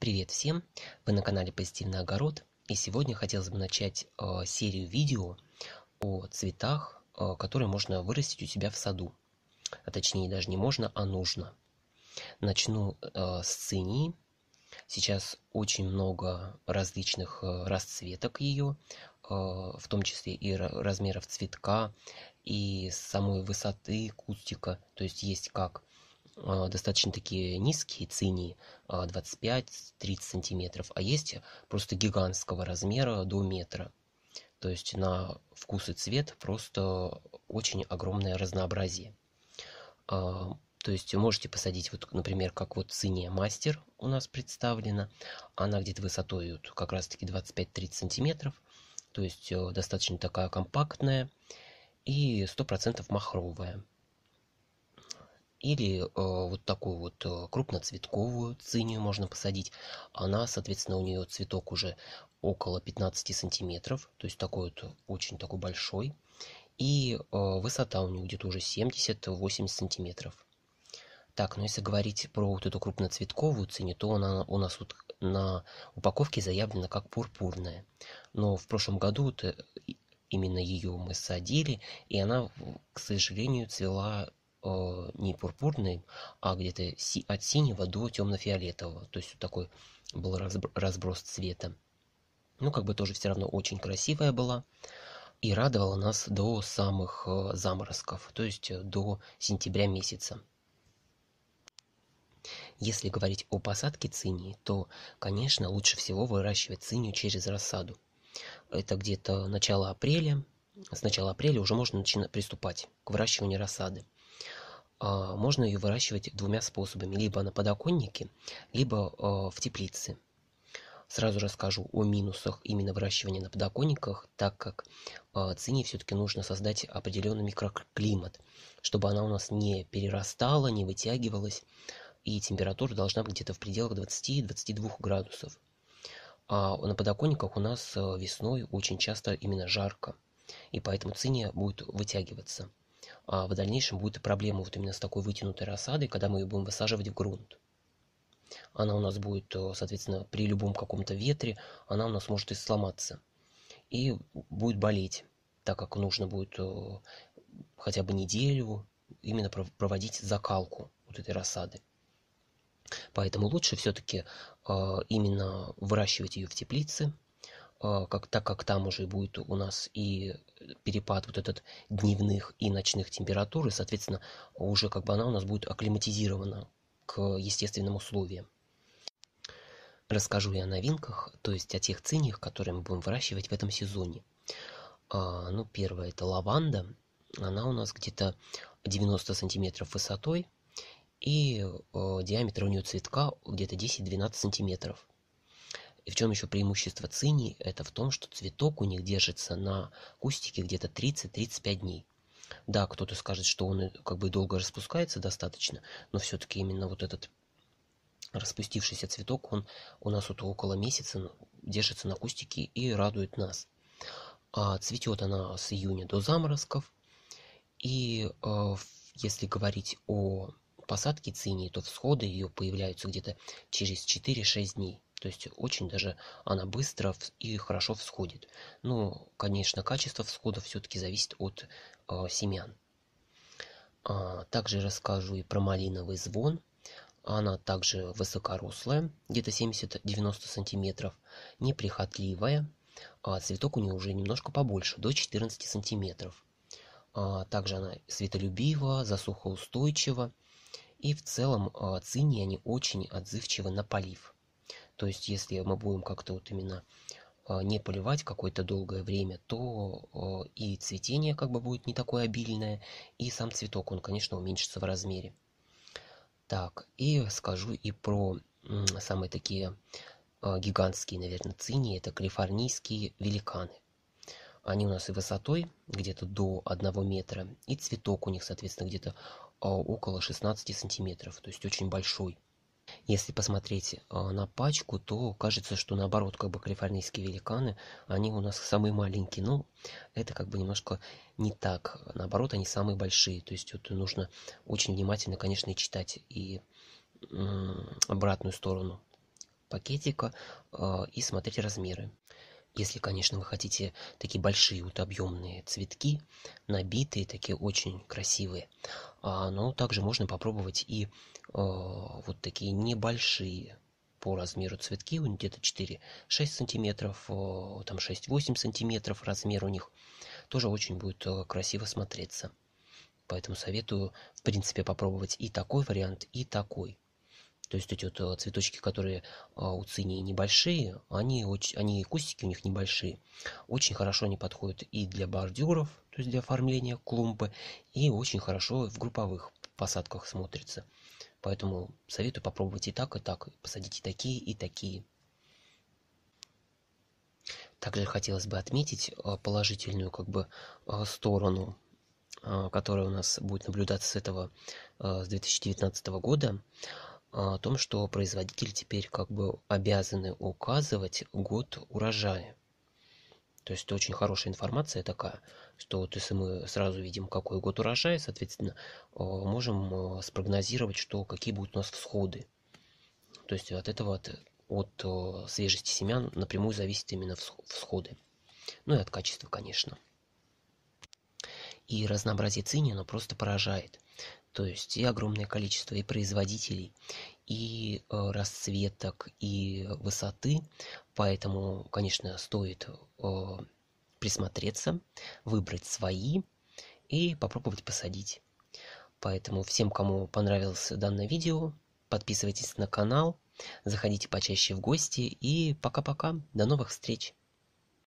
Привет всем! Вы на канале Позитивный Огород и сегодня хотелось бы начать э, серию видео о цветах, э, которые можно вырастить у себя в саду. А точнее даже не можно, а нужно. Начну э, с цинии. Сейчас очень много различных э, расцветок ее, э, в том числе и размеров цветка, и самой высоты кустика. То есть есть как а, достаточно такие низкие цинии, а, 25-30 сантиметров, а есть просто гигантского размера до метра. То есть на вкус и цвет просто очень огромное разнообразие. А, то есть можете посадить, вот, например, как вот циния мастер у нас представлена. Она где-то высотой вот, как раз-таки 25-30 сантиметров. То есть э, достаточно такая компактная и 100% махровая или э, вот такую вот э, крупноцветковую цинию можно посадить. Она, соответственно, у нее цветок уже около 15 сантиметров, то есть такой вот очень такой большой. И э, высота у нее где-то уже 70-80 сантиметров. Так, ну если говорить про вот эту крупноцветковую цинию то она у нас вот на упаковке заявлена как пурпурная. Но в прошлом году вот э, именно ее мы садили, и она, к сожалению, цвела Э, не пурпурный, а где-то от синего до темно-фиолетового. То есть такой был разброс цвета. Ну, как бы тоже все равно очень красивая была и радовала нас до самых э, заморозков, то есть э, до сентября месяца. Если говорить о посадке цинии, то, конечно, лучше всего выращивать цинию через рассаду. Это где-то начало апреля. С начала апреля уже можно начинать приступать к выращиванию рассады. А, можно ее выращивать двумя способами, либо на подоконнике, либо а, в теплице. Сразу расскажу о минусах именно выращивания на подоконниках, так как а, цине все-таки нужно создать определенный микроклимат, чтобы она у нас не перерастала, не вытягивалась, и температура должна быть где-то в пределах 20-22 градусов. А на подоконниках у нас э, весной очень часто именно жарко, и поэтому цине будет вытягиваться а в дальнейшем будет и проблема вот именно с такой вытянутой рассадой, когда мы ее будем высаживать в грунт. Она у нас будет, э, соответственно, при любом каком-то ветре, она у нас может и сломаться. И будет болеть, так как нужно будет э, хотя бы неделю именно проводить закалку вот этой рассады. Поэтому лучше все-таки э, именно выращивать ее в теплице, а, как, так как там уже будет у нас и перепад вот этот дневных и ночных температур, и, соответственно, уже как бы она у нас будет акклиматизирована к естественным условиям. Расскажу я о новинках, то есть о тех циниях, которые мы будем выращивать в этом сезоне. А, ну, первое это лаванда. Она у нас где-то 90 сантиметров высотой, и а, диаметр у нее цветка где-то 10-12 сантиметров. И в чем еще преимущество цинии? Это в том, что цветок у них держится на кустике где-то 30-35 дней. Да, кто-то скажет, что он э, как бы долго распускается достаточно, но все-таки именно вот этот распустившийся цветок, он у нас вот около месяца держится на кустике и радует нас. А цветет она с июня до заморозков. И э, если говорить о посадке цинии, то всходы ее появляются где-то через 4-6 дней. То есть очень даже она быстро и хорошо всходит. Ну, конечно, качество всхода все-таки зависит от э, семян. А, также расскажу и про малиновый звон. Она также высокорослая, где-то 70-90 сантиметров, неприхотливая. А цветок у нее уже немножко побольше, до 14 сантиметров. А, также она светолюбива, засухоустойчива. И в целом а, цини они очень отзывчивы на полив. То есть, если мы будем как-то вот именно а, не поливать какое-то долгое время, то а, и цветение как бы будет не такое обильное, и сам цветок, он, конечно, уменьшится в размере. Так, и скажу и про самые такие а, гигантские, наверное, цинии, это калифорнийские великаны. Они у нас и высотой где-то до 1 метра, и цветок у них, соответственно, где-то около 16 сантиметров, то есть очень большой. Если посмотреть а, на пачку, то кажется, что наоборот, как бы калифорнийские великаны, они у нас самые маленькие, но это как бы немножко не так. Наоборот, они самые большие, то есть вот нужно очень внимательно, конечно, читать и обратную сторону пакетика а, и смотреть размеры. Если, конечно, вы хотите такие большие, вот объемные цветки, набитые, такие очень красивые. А, но также можно попробовать и э, вот такие небольшие по размеру цветки, у них где-то 4-6 сантиметров, э, там 6-8 сантиметров размер у них. Тоже очень будет э, красиво смотреться. Поэтому советую, в принципе, попробовать и такой вариант, и такой. То есть эти вот э, цветочки, которые а, у цинии небольшие, они, очень, они кустики у них небольшие. Очень хорошо они подходят и для бордюров, то есть для оформления клумбы, и очень хорошо в групповых посадках смотрится. Поэтому советую попробовать и так, и так. Посадить и такие, и такие. Также хотелось бы отметить а, положительную как бы а, сторону, которая у нас будет наблюдаться с этого с 2019 года о том, что производитель теперь как бы обязаны указывать год урожая. То есть это очень хорошая информация такая, что вот если мы сразу видим, какой год урожая, соответственно, можем спрогнозировать, что какие будут у нас всходы. То есть от этого, от, от свежести семян напрямую зависит именно всходы. Ну и от качества, конечно. И разнообразие цене, оно просто поражает. То есть и огромное количество и производителей, и э, расцветок, и высоты. Поэтому, конечно, стоит э, присмотреться, выбрать свои и попробовать посадить. Поэтому всем, кому понравилось данное видео, подписывайтесь на канал, заходите почаще в гости и пока-пока, до новых встреч!